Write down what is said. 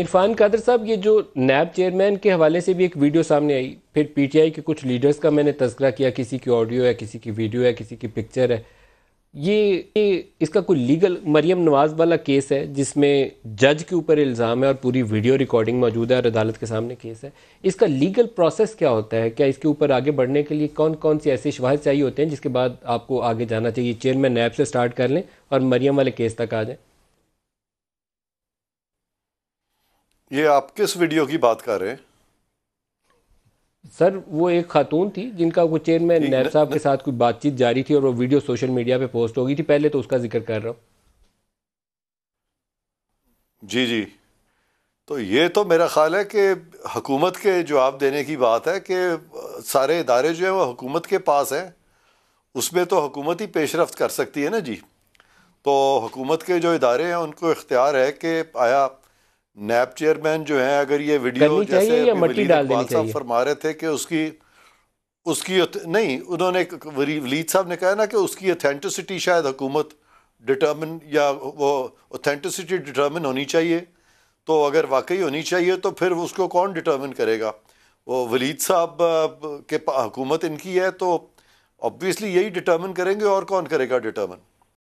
عرفان قادر صاحب یہ جو نیب چیئرمین کے حوالے سے بھی ایک ویڈیو سامنے آئی پھر پی ٹی آئی کے کچھ لیڈرز کا میں نے تذکرہ کیا کسی کی آڈیو ہے کسی کی ویڈیو ہے کسی کی پکچر ہے یہ اس کا کوئی لیگل مریم نواز والا کیس ہے جس میں جج کے اوپر الزام ہے اور پوری ویڈیو ریکارڈنگ موجود ہے اور عدالت کے سامنے کیس ہے اس کا لیگل پروسیس کیا ہوتا ہے کیا اس کے اوپر آگے بڑھنے کے لیے کون کون سی ایسے شواہد چاہیے ہوتے ہیں جس کے بعد آپ کو آگے جانا چاہیے چیئرمین نیب سے اسٹارٹ کر لیں اور مریم والے کیس تک آ جائیں یہ آپ کس ویڈیو کی بات کر رہے ہیں سر وہ ایک خاتون تھی جن کا وہ چیئرمین نیب صاحب کے ساتھ کوئی بات چیت جاری تھی اور وہ ویڈیو سوشل میڈیا پہ پوسٹ ہو گئی تھی پہلے تو اس کا ذکر کر رہا ہوں جی جی تو یہ تو میرا خیال ہے کہ حکومت کے جواب دینے کی بات ہے کہ سارے ادارے جو ہیں وہ حکومت کے پاس ہیں اس میں تو حکومت ہی پیش رفت کر سکتی ہے نا جی تو حکومت کے جو ادارے ہیں ان کو اختیار ہے کہ آیا نیب چیئرمین جو ہیں اگر یہ ویڈیو جیسے اقبال صاحب فرما رہے تھے کہ اس کی اس کی نہیں انہوں نے ولید صاحب نے کہا نا کہ اس کی اتھینٹسٹی شاید حکومت ڈیٹرمن یا وہ اتھینٹسٹی ڈیٹرمن ہونی چاہیے تو اگر واقعی ہونی چاہیے تو پھر اس کو کون ڈٹرمن کرے گا وہ ولید صاحب کے حکومت ان کی ہے تو آبویسلی یہی ڈٹرمن کریں گے اور کون کرے گا ڈیٹرمن